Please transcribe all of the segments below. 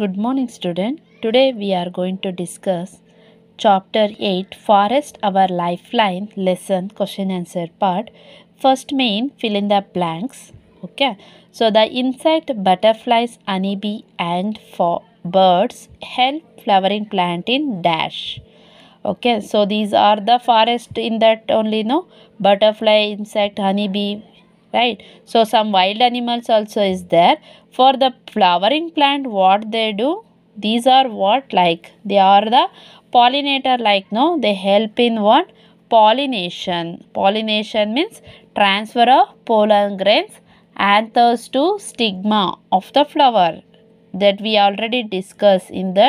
Good morning student. Today we are going to discuss chapter 8 forest our lifeline lesson question answer part. First main fill in the blanks. Okay. So the insect butterflies honeybee and for birds help flowering plant in dash. Okay. So these are the forest in that only no butterfly insect honeybee right so some wild animals also is there for the flowering plant what they do these are what like they are the pollinator like no they help in what pollination pollination means transfer of pollen grains anthers to stigma of the flower that we already discussed in the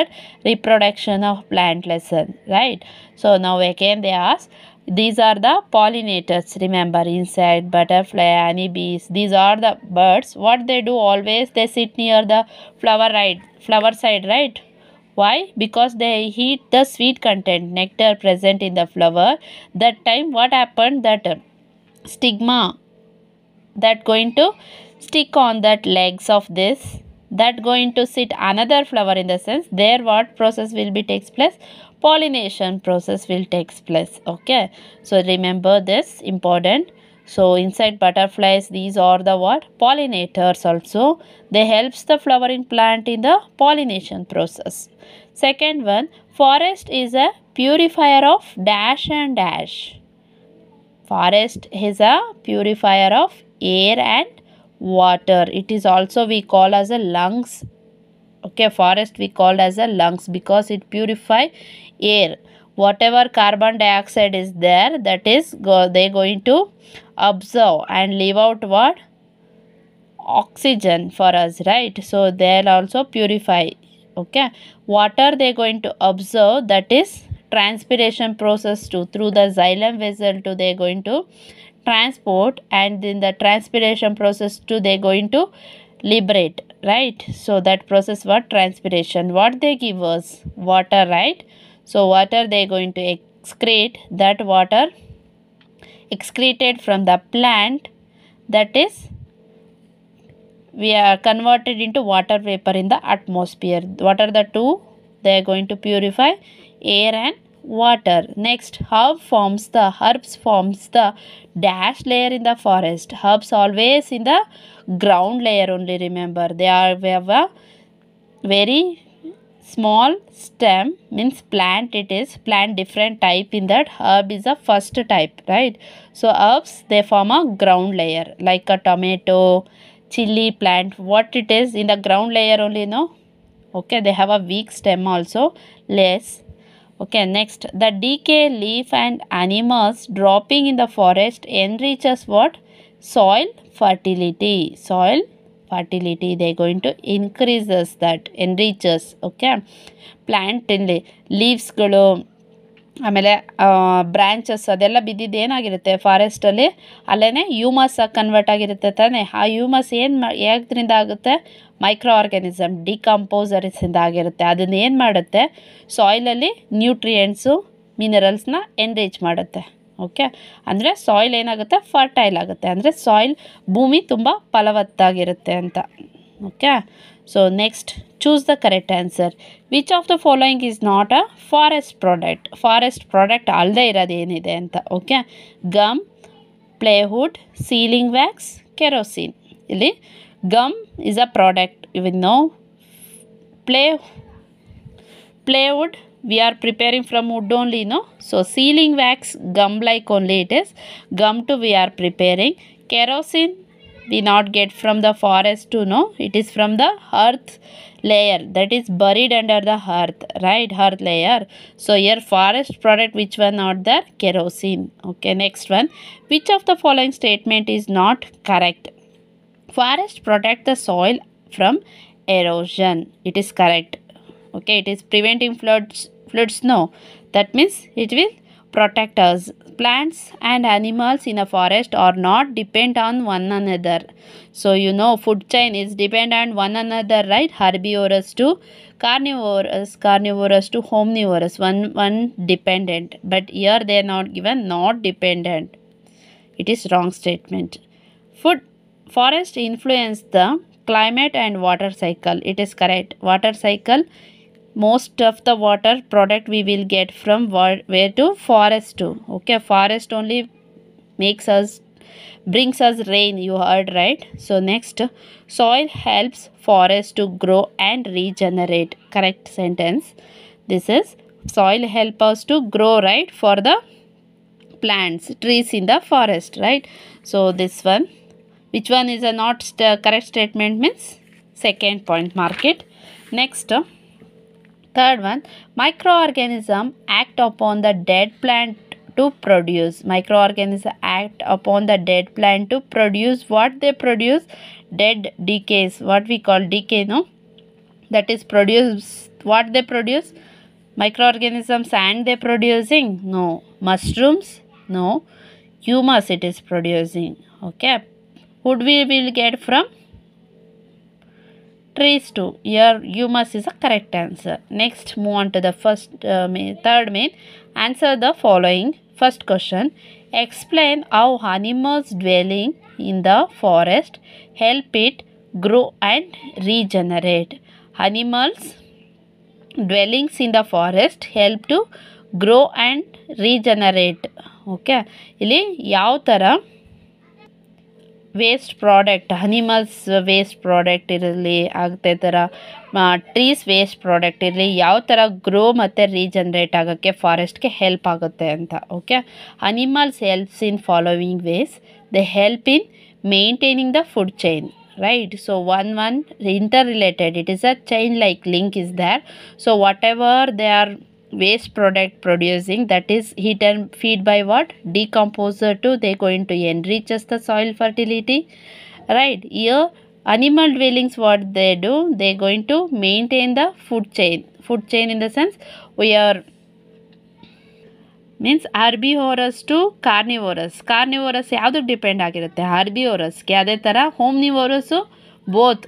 reproduction of plant lesson right so now again they ask these are the pollinators. Remember, insect, butterfly, any bees. These are the birds. What they do always, they sit near the flower right, flower side, right? Why? Because they eat the sweet content, nectar present in the flower. That time, what happened? That stigma that going to stick on that legs of this that going to sit another flower in the sense there what process will be takes place pollination process will takes place okay so remember this important so inside butterflies these are the what pollinators also they helps the flowering plant in the pollination process second one forest is a purifier of dash and dash forest is a purifier of air and water it is also we call as a lungs okay forest we called as a lungs because it purify air whatever carbon dioxide is there that is go, they going to absorb and leave out what oxygen for us right so they'll also purify okay water they going to absorb that is transpiration process to through the xylem vessel to they going to transport and in the transpiration process too they going to liberate right so that process what transpiration what they give us water right so water they going to excrete that water excreted from the plant that is we are converted into water vapor in the atmosphere what are the two they are going to purify air and water. Next, herb forms the herbs forms the dash layer in the forest. Herbs always in the ground layer only remember. They are we have a very small stem means plant it is plant different type in that herb is the first type right so herbs they form a ground layer like a tomato chili plant what it is in the ground layer only no okay they have a weak stem also less okay next the decay leaf and animals dropping in the forest enriches what soil fertility soil fertility ಇದೆ going to increases that enriches okay ಪ್ಲ್ಯಾಂಟಿಲ್ಲಿ ಲೀವ್ಸ್ಗಳು ಆಮೇಲೆ branches ಅದೆಲ್ಲ ಬಿದ್ದಿದ್ದು ಏನಾಗಿರುತ್ತೆ ಫಾರೆಸ್ಟಲ್ಲಿ ಅಲ್ಲೇ humus ಆಗಿ convert ಆಗಿರುತ್ತೆ ತಾನೇ ಆ ಹ್ಯೂಮಸ್ ಏನು ಆಗುತ್ತೆ ಮೈಕ್ರೋ ಆರ್ಗ್ಯಾನಿಸಮ್ ಡಿಕಂಪೋಸರ್ಸಿಂದ ಆಗಿರುತ್ತೆ ಅದನ್ನು ಏನು ಮಾಡುತ್ತೆ ಸಾಯ್ಲಲ್ಲಿ ನ್ಯೂಟ್ರಿಯೆಂಟ್ಸು ಮಿನರಲ್ಸ್ನ ಎನ್ರೀಚ್ ಮಾಡುತ್ತೆ ಓಕೆ ಅಂದರೆ ಸಾಯ್ಲ್ ಏನಾಗುತ್ತೆ ಫರ್ಟೈಲ್ ಆಗುತ್ತೆ ಅಂದರೆ ಸಾಯ್ಲ್ ಭೂಮಿ ತುಂಬ ಫಲವತ್ತಾಗಿರುತ್ತೆ ಅಂತ okay so next choose the correct answer which of the following is not a forest product forest product ಅಲ್ಲದೆ ಇರೋದು ಏನಿದೆ ಅಂತ okay gum plywood sealing wax kerosene ಇಲ್ಲಿ Gum is a product you know. Play, plywood we are preparing from wood only no. So sealing wax gum like only it is. Gum too we are preparing. Kerosene we not get from the forest to know it is from the earth layer that is buried under the earth right earth layer so here forest product which one not there kerosene okay next one which of the following statement is not correct Forests protect the soil from erosion. It is correct. Okay, it is preventing floods. Floods, no. That means it will protect us. Plants and animals in a forest are not depend on one another. So, you know, food chain is dependent on one another, right? Herbivorous to carnivorous, carnivorous to omnivorous, one, one dependent. But here they are not given not dependent. It is wrong statement. Food forest influence the climate and water cycle. It is correct. Water cycle, most of the water product we will get from where to forest to. Okay, forest only makes us brings us rain you heard right so next soil helps forest to grow and regenerate correct sentence this is soil help us to grow right for the plants trees in the forest right so this one which one is a not st correct statement means second point mark it next uh, third one microorganism act upon the dead plant to produce microorganism act upon the dead plant to produce what they produce dead decays what we call decay no that is produce what they produce microorganisms and they producing no mushrooms no humus it is producing okay wood we will get from trees too here you must is a correct answer next move on to the first uh, third main answer the following first question explain how animals dwelling in the forest help it grow and regenerate animals dwellings in the forest help to grow and regenerate Okay, ಇಲ್ಲಿ ಯಾವ ಥರ waste product animals waste product ಇರಲಿ ಆಗುತ್ತೆ ಥರ trees waste product ಇರಲಿ ಯಾವ ಥರ grow ಮತ್ತು ರೀಜನ್ರೇಟ್ ಆಗೋಕ್ಕೆ ಫಾರೆಸ್ಟ್ಗೆ ಹೆಲ್ಪ್ ಆಗುತ್ತೆ ಅಂತ okay animals helps in following ways they help in maintaining the food chain right so one one interrelated it is a chain like link is there so whatever they are waste product producing that is heat and feed by what decomposer too they going to enriches the soil fertility right here animal dwellings what they do they going to maintain the food chain food chain in the sense we are means herbivorous to carnivorous carnivorous ಯಾವುದಕ್ಕೆ depend ಆಗಿರುತ್ತೆ ಆರ್ಬಿಹೋರಸ್ಗೆ ಅದೇ ಥರ omnivorous both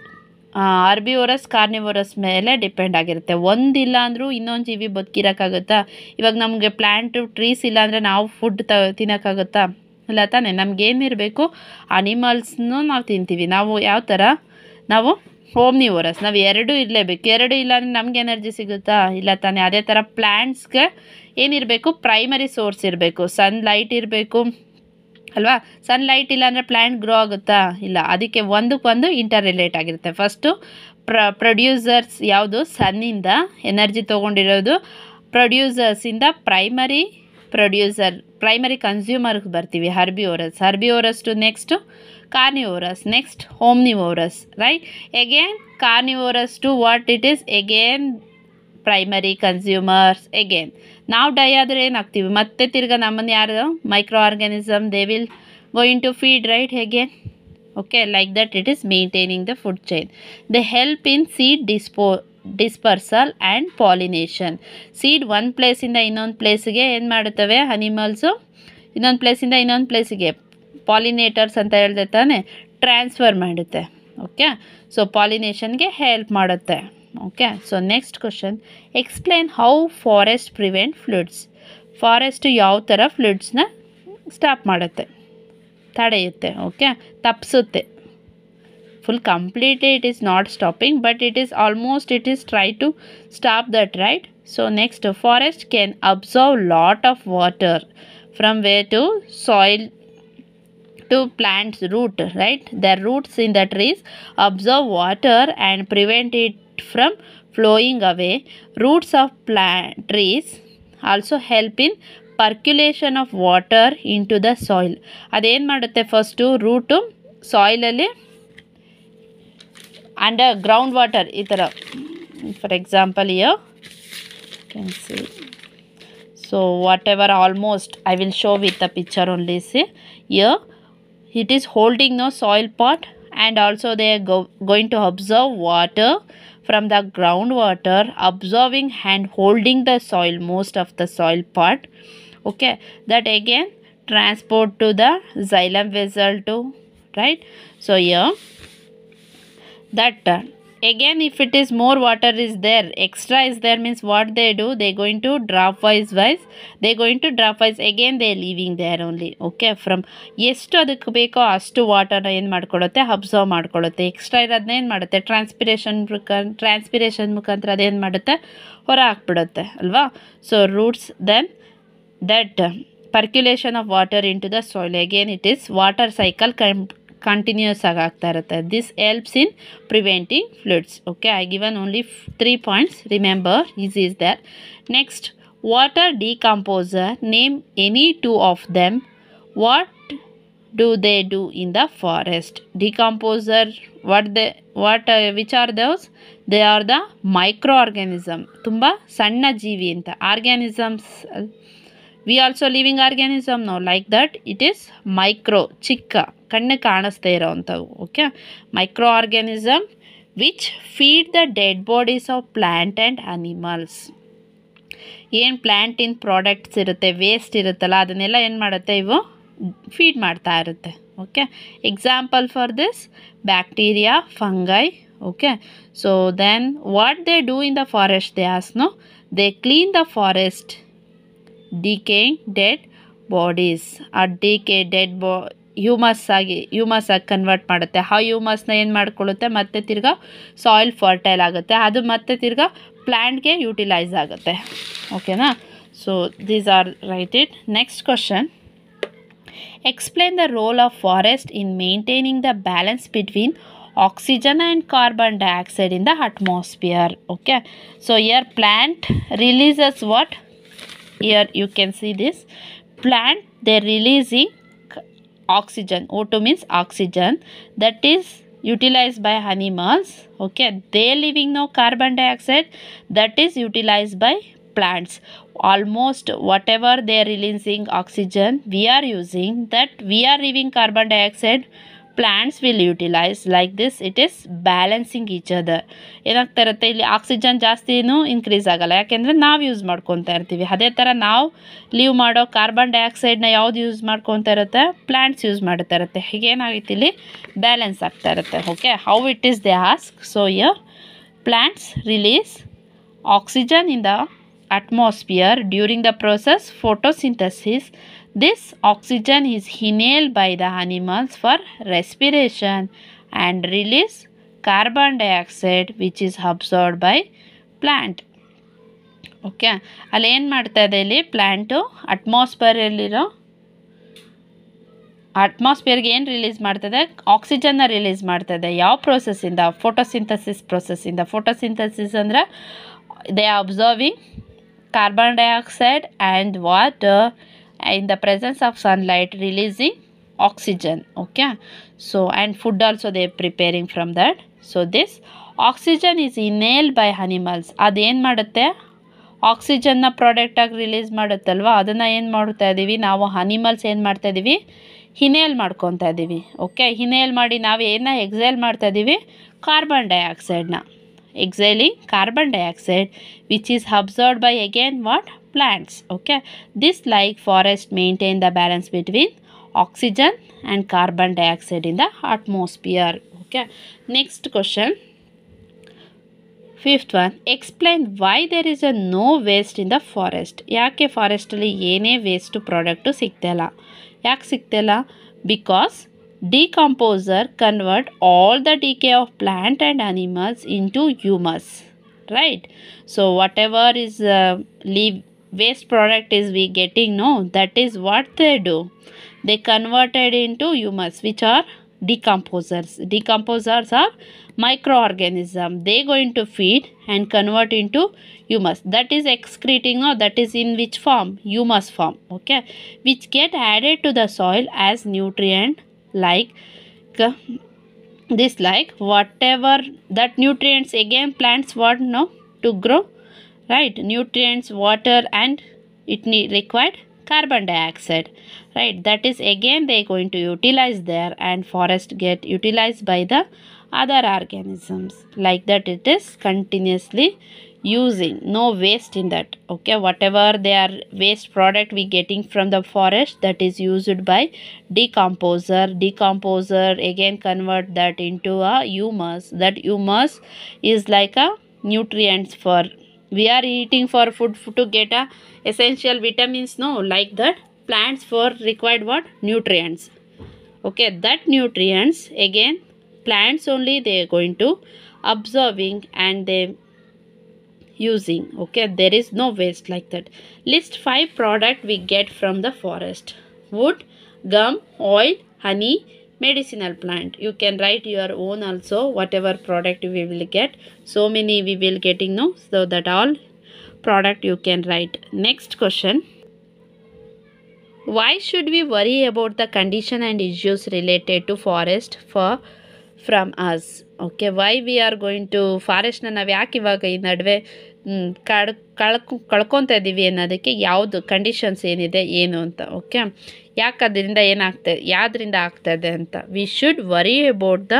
herbivorous carnivorous ಮೇಲೆ depend ಆಗಿರುತ್ತೆ ಒಂದಿಲ್ಲ ಅಂದರೂ ಇನ್ನೊಂದು ಜೀವಿ ಬದುಕಿರೋಕ್ಕಾಗುತ್ತಾ ಇವಾಗ ನಮಗೆ ಪ್ಲ್ಯಾಂಟು ಟ್ರೀಸ್ ಇಲ್ಲಾಂದರೆ ನಾವು ಫುಡ್ ತ ತಿನ್ನೋಕ್ಕಾಗುತ್ತಾ ಇಲ್ಲ ತಾನೇ ಇರಬೇಕು ಅನಿಮಲ್ಸ್ನೂ ನಾವು ತಿಂತೀವಿ ನಾವು ಯಾವ ಥರ ನಾವು ಹೋಮ್ನಿವೋರಸ್ ನಾವು ಎರಡೂ ಇರಲೇಬೇಕು ಎರಡು ಅಂದರೆ ನಮ್ಗೆ ಎನರ್ಜಿ ಸಿಗುತ್ತಾ ಇಲ್ಲ ತಾನೇ ಅದೇ ಥರ ಪ್ಲ್ಯಾಂಟ್ಸ್ಗೆ ಏನಿರಬೇಕು ಪ್ರೈಮರಿ ಸೋರ್ಸ್ ಇರಬೇಕು ಸನ್ಲೈಟ್ ಇರಬೇಕು ಅಲ್ವಾ ಸನ್ಲೈಟ್ ಅಂದರೆ ಪ್ಲ್ಯಾಂಟ್ ಗ್ರೋ ಆಗುತ್ತಾ ಇಲ್ಲ ಅದಕ್ಕೆ ಒಂದಕ್ಕೊಂದು ಇಂಟರ್ ರಿಲೇಟ್ ಆಗಿರುತ್ತೆ ಫಸ್ಟು ಪ್ರ ಪ್ರೊಡ್ಯೂಸರ್ಸ್ ಯಾವುದು ಸನ್ನಿಂದ ಎನರ್ಜಿ ತೊಗೊಂಡಿರೋದು ಪ್ರೊಡ್ಯೂಸರ್ಸಿಂದ ಪ್ರೈಮರಿ ಪ್ರೊಡ್ಯೂಸರ್ ಪ್ರೈಮರಿ ಕನ್ಸ್ಯೂಮರ್ಗೆ ಬರ್ತೀವಿ herbivorous herbivorous next carnivorous next omnivorous right again carnivorous to what it is again primary consumers again ನಾವು ಡೈ ಆದರೆ ಏನಾಗ್ತೀವಿ ಮತ್ತೆ ತಿರ್ಗ ನಮ್ಮನ್ನು ಯಾರು microorganism they will going to feed right ಹೇಗೆ okay like that it is maintaining the food chain they help in seed ಡಿಸ್ಪೋ dispersal and pollination seed ಒಂದು ಪ್ಲೇಸಿಂದ ಇನ್ನೊಂದು ಪ್ಲೇಸಿಗೆ ಏನು ಮಾಡುತ್ತವೆ ಅನಿಮಲ್ಸು ಇನ್ನೊಂದು ಪ್ಲೇಸಿಂದ ಇನ್ನೊಂದು ಪ್ಲೇಸಿಗೆ ಪಾಲಿನೇಟರ್ಸ್ ಅಂತ ಹೇಳಿದೆ ತಾನೆ ಟ್ರಾನ್ಸ್ಫರ್ ಮಾಡುತ್ತೆ ಓಕೆ ಸೊ ಪಾಲಿನೇಷನ್ಗೆ ಹೆಲ್ಪ್ ಮಾಡುತ್ತೆ okay so next question explain how forest prevent floods forest yav tara floods na stop madutte tadayutte okay tapsutte full completely it is not stopping but it is almost it is try to stop that right so next forest can absorb lot of water from where to soil to plants root right their roots in the trees absorb water and prevent it from flowing away. Roots of plant trees also help in percolation of water into the soil. Adhen madate first two root soil and under groundwater. Itara. For example, here can see. So, whatever almost I will show with the picture only. See here it is holding the soil pot and also they are going to absorb water from the groundwater, absorbing and holding the soil, most of the soil part. Okay, that again transport to the xylem vessel too, right? So here, that again if it is more water is there extra is there means what they do they going to drop wise wise they going to drop wise again they leaving there only okay from yes to the kubeko as to water in markolote absorb markolote extra iradne in madate transpiration transpiration mukantra then madate or akpudate alva so roots then that percolation of water into the soil again it is water cycle continuous this helps in preventing floods. okay i given only three points remember this is that. next water decomposer name any two of them what do they do in the forest decomposer what the what uh, which are those they are the microorganism tumba sanna jeevi organisms uh, we also living organism no like that it is micro ಚಿಕ್ಕ ಕಣ್ಣು ಕಾಣಿಸ್ತೇ ಇರೋವಂಥವು okay microorganism which feed the dead bodies of plant and animals ಏನು ಪ್ಲ್ಯಾಂಟಿನ products ಇರುತ್ತೆ waste ಇರುತ್ತಲ್ಲ ಅದನ್ನೆಲ್ಲ ಏನು ಮಾಡುತ್ತೆ ಇವು ಫೀಡ್ ಮಾಡ್ತಾ ಇರುತ್ತೆ okay example for this bacteria fungi okay so then what they do in the forest they ಆಸ್ನು they clean the forest decaying dead bodies ಆ ಡಿ ಕೆ ಡೆಡ್ ಬಾ ಹ್ಯೂಮಸ್ ಆಗಿ ಹ್ಯೂಮಸ್ ಆಗಿ ಕನ್ವರ್ಟ್ ಮಾಡುತ್ತೆ ಆ ಹ್ಯೂಮಸ್ನ ಏನು ಮಾಡ್ಕೊಳ್ಳುತ್ತೆ ಮತ್ತೆ ತಿರ್ಗ ಸಾಯಿಲ್ ಫರ್ಟೈಲ್ ಆಗುತ್ತೆ ಅದು ಮತ್ತೆ ತಿರ್ಗಾ ಪ್ಲ್ಯಾಂಟ್ಗೆ ಯೂಟಿಲೈಸ್ ಆಗುತ್ತೆ ಓಕೆನಾ so these are right it next question explain the role of forest in maintaining the balance between oxygen and carbon dioxide in the atmosphere okay so here plant releases what here you can see this plant they releasing oxygen O2 means oxygen that is utilized by animals okay they leaving no carbon dioxide that is utilized by plants almost whatever they are releasing oxygen we are using that we are leaving carbon dioxide plants will utilise like this it is balancing each other ಏನಾಗ್ತಾ ಇರುತ್ತೆ ಇಲ್ಲಿ oxygen ಜಾಸ್ತಿನೂ increase ಆಗಲ್ಲ ಯಾಕೆಂದರೆ ನಾವು use ಮಾಡ್ಕೊತಾ ಇರ್ತೀವಿ ಅದೇ ಥರ ನಾವು ಲೀವ್ ಮಾಡೋ ಕಾರ್ಬನ್ ಡೈಆಕ್ಸೈಡ್ನ ಯಾವುದು ಯೂಸ್ ಮಾಡ್ಕೊತಾ ಇರುತ್ತೆ ಪ್ಲ್ಯಾಂಟ್ಸ್ ಯೂಸ್ ಮಾಡ್ತಾ ಇರುತ್ತೆ ಹೀಗೇನಾಗುತ್ತೆ ಇಲ್ಲಿ ಬ್ಯಾಲೆನ್ಸ್ ಆಗ್ತಾ ಇರುತ್ತೆ okay how it is they ask so you plants release oxygen in the during the the photosynthesis This oxygen is inhaled by the animals for respiration and release carbon dioxide which is absorbed by plant. Okay ಅಲ್ಲಿ ಏನು ಮಾಡ್ತಾ ಇದೆ ಇಲ್ಲಿ plant ಅಟ್ಮಾಸ್ಫಿಯರಲ್ಲಿರೋ ಅಟ್ಮಾಸ್ಫಿಯರ್ಗೆ ಏನು release ಮಾಡ್ತದೆ ಆಕ್ಸಿಜನ್ನ release ಮಾಡ್ತದೆ ಯಾವ ಪ್ರೋಸೆಸಿಂದ ಫೋಟೋಸಿಂಥಸಿಸ್ ಪ್ರೊಸೆಸ್ಸಿಂದ ಫೋಟೋಸಿಂಥಸಿಸ್ ಅಂದರೆ they are absorbing carbon dioxide and water Uh, in the presence of sunlight releasing oxygen okay so and food also they preparing preparing from that so this oxygen is inhaled by animals ಅದೇನು ಮಾಡುತ್ತೆ ಆಕ್ಸಿಜನ್ನ ಪ್ರಾಡಕ್ಟಾಗಿ release ಮಾಡುತ್ತಲ್ವಾ ಅದನ್ನು ಏನು ಮಾಡ್ತಾ ಇದ್ದೀವಿ ನಾವು ಹನಿಮಲ್ಸ್ ಏನು ಮಾಡ್ತಾ ಇದ್ದೀವಿ ಹಿನೇಲ್ ಮಾಡ್ಕೊತಾ ಇದ್ದೀವಿ ಓಕೆ ಹಿನೇಲ್ ಮಾಡಿ ನಾವು ಏನ ಎಕ್ಸೈಲ್ ಮಾಡ್ತಾ ಇದ್ದೀವಿ ಕಾರ್ಬನ್ ಡೈಆಕ್ಸೈಡ್ನ exhaling carbon dioxide which is absorbed by again what plants okay this like forest maintain the balance between oxygen and carbon dioxide in the atmosphere okay next question fifth one explain why there is a no waste in the forest yake forest alli yene waste product to siktela yak siktela because decomposer convert all the decay of plant and animals into humus right so whatever is uh, waste product is we getting no that is what they do they converted into humus which are decomposers decomposers are microorganism they going to feed and convert into humus that is excreting or that is in which form humus form okay which get added to the soil as nutrient like uh, this like whatever that nutrients again plants want no to grow right nutrients water and it need required carbon dioxide right that is again they are going to utilize there and forest get utilized by the other organisms like that it is continuously using no waste in that okay whatever their waste product we getting from the forest that is used by decomposer decomposer again convert that into a humus that humus is like a nutrients for we are eating for food to get a essential vitamins no like that plants for required what nutrients okay that nutrients again plants only they are going to absorbing and they using okay there is no waste like that list five product we get from the forest wood gum oil honey medicinal plant you can write your own also whatever product we will get so many we will getting no so that all product you can write next question why should we worry about the condition and issues related to forest for from us okay why we are going to forest Na ನಾವು ಯಾಕೆ ಇವಾಗ ಈ ಕಳ್ ಕಳ್ಕೊ ಕಳ್ಕೊತಾ ಇದ್ದೀವಿ ಅನ್ನೋದಕ್ಕೆ ಯಾವುದು conditions ಏನಿದೆ ಏನು ಅಂತ ಓಕೆ ಯಾಕೆ ಅದರಿಂದ ಏನಾಗ್ತಾ ಯಾವುದರಿಂದ ಆಗ್ತಾ ಇದೆ ಅಂತ we should worry about the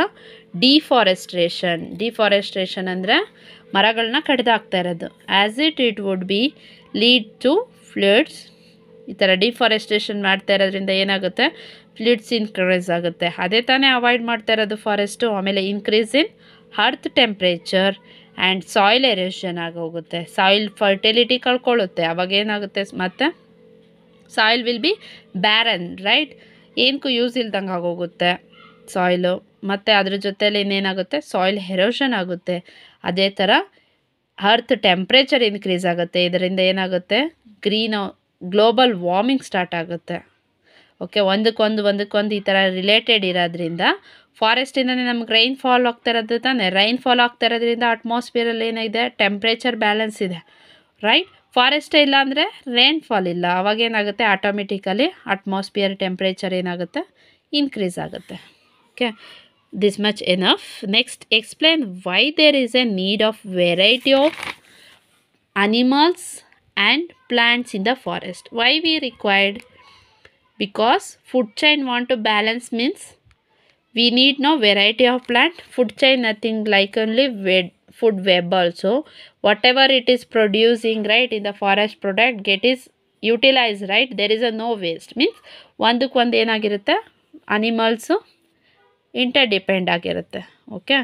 deforestation deforestation ಅಂದರೆ ಮರಗಳನ್ನ ಕಡಿದಾಗ್ತಾ ಇರೋದು as it it would be lead to floods ಈ ಥರ ಡಿಫಾರೆಸ್ಟ್ರೇಷನ್ ಮಾಡ್ತಾ ಇರೋದ್ರಿಂದ ಏನಾಗುತ್ತೆ ಫ್ಲೂಡ್ಸ್ ಇನ್ಕ್ರೇಸ್ ಆಗುತ್ತೆ ಅದೇ ತಾನೇ ಅವಾಯ್ಡ್ ಮಾಡ್ತಾ ಇರೋದು ಫಾರೆಸ್ಟು ಆಮೇಲೆ increase in earth temperature and soil aeration ಆಗೋಗುತ್ತೆ ಸಾಯಿಲ್ ಫರ್ಟಿಲಿಟಿ ಕಳ್ಕೊಳ್ಳುತ್ತೆ ಅವಾಗೇನಾಗುತ್ತೆ ಮತ್ತು soil will be barren right ಏನಕ್ಕೂ ಯೂಸ್ ಇಲ್ದಂಗೆ ಆಗೋಗುತ್ತೆ ಸಾಯಿಲು ಮತ್ತು ಅದ್ರ ಜೊತೇಲಿ ಇನ್ನೇನಾಗುತ್ತೆ ಸಾಯಿಲ್ ಹೆರೋಷನ್ ಆಗುತ್ತೆ ಅದೇ ಥರ ಅರ್ತ್ ಟೆಂಪ್ರೇಚರ್ ಇನ್ಕ್ರೀಸ್ ಆಗುತ್ತೆ ಇದರಿಂದ ಏನಾಗುತ್ತೆ ಗ್ರೀನ್ ಗ್ಲೋಬಲ್ ವಾರ್ಮಿಂಗ್ ಸ್ಟಾರ್ಟ್ ಆಗುತ್ತೆ ಓಕೆ ಒಂದಕ್ಕೊಂದು ಒಂದಕ್ಕೊಂದು ಈ ಥರ ರಿಲೇಟೆಡ್ ಇರೋದ್ರಿಂದ ಫಾರೆಸ್ಟಿಂದನೇ ನಮ್ಗೆ ರೈನ್ ಫಾಲ್ ಆಗ್ತಾ ಇರೋದು ತಾನೇ ರೈನ್ ಫಾಲ್ ಆಗ್ತಾ ಇರೋದ್ರಿಂದ ಅಟ್ಮಾಸ್ಫಿಯರಲ್ಲಿ ಏನಿದೆ ಟೆಂಪ್ರೇಚರ್ ಬ್ಯಾಲೆನ್ಸ್ ಇದೆ ರೈಟ್ ಫಾರೆಸ್ಟೇ ಇಲ್ಲ ಅಂದರೆ ಫಾಲ್ ಇಲ್ಲ ಅವಾಗ ಏನಾಗುತ್ತೆ ಆಟೋಮೆಟಿಕಲಿ ಅಟ್ಮಾಸ್ಫಿಯರ್ ಟೆಂಪ್ರೇಚರ್ ಏನಾಗುತ್ತೆ ಇನ್ಕ್ರೀಸ್ ಆಗುತ್ತೆ okay this much enough next explain why there is a need of variety of animals and plants in the forest why we required because food chain want to balance means we need no variety of plant food chain nothing like only food web also whatever it is producing right in the forest product get is utilized right there is a no waste means one to one to animals interdependent okay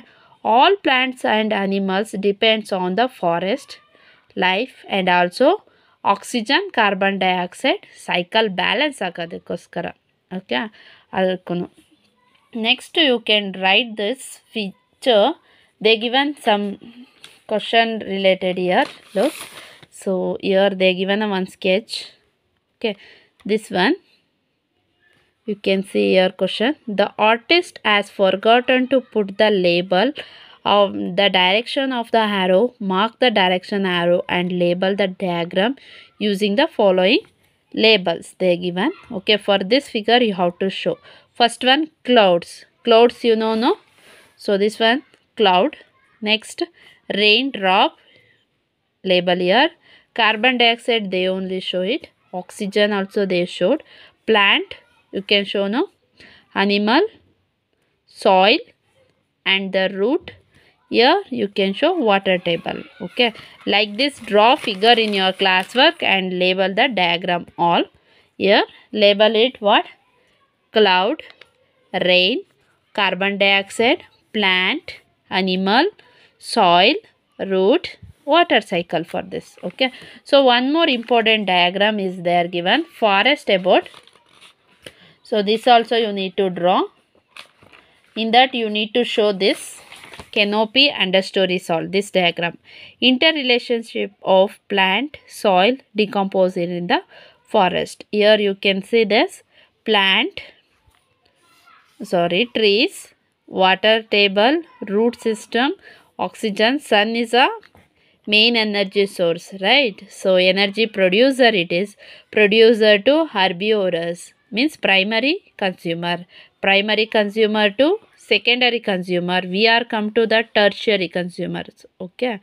all plants and animals depends on the forest life and also oxygen carbon dioxide cycle balance okay Next you can write this feature. They given some question related here. Look. So here they given a one sketch. Okay. This one. You can see here question. The artist has forgotten to put the label of the direction of the arrow. Mark the direction arrow and label the diagram using the following labels they given. Okay. For this figure you have to show. First one clouds. Clouds you know no. So this one cloud. Next raindrop. Label here. Carbon dioxide they only show it. Oxygen also they showed. Plant you can show no. Animal. Soil. And the root here you can show water table okay like this draw figure in your classwork and label the diagram all here label it what cloud, rain, carbon dioxide, plant, animal, soil, root, water cycle for this. Okay. So, one more important diagram is there given forest about. So, this also you need to draw. In that you need to show this canopy understory soil this diagram interrelationship of plant soil decomposing in the forest here you can see this plant sorry trees water table root system oxygen sun is a main energy source right so energy producer it is producer to herbivorous means primary consumer primary consumer to secondary consumer we are come to the tertiary consumers okay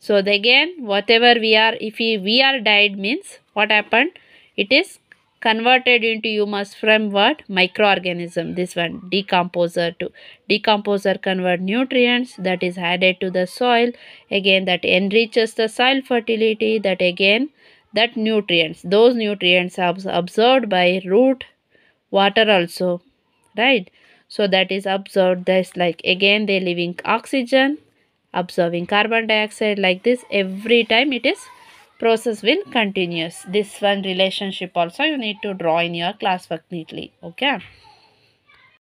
so again whatever we are if we, we are died means what happened it is converted into humus from what? Microorganism. This one decomposer to Decomposer convert nutrients that is added to the soil. Again that enriches the soil fertility that again that nutrients. Those nutrients are absorbed by root water also. Right. So that is absorbed. That's like again they leaving oxygen absorbing carbon dioxide like this every time it is process will continues. This one relationship also you need to draw in your classwork neatly. Okay.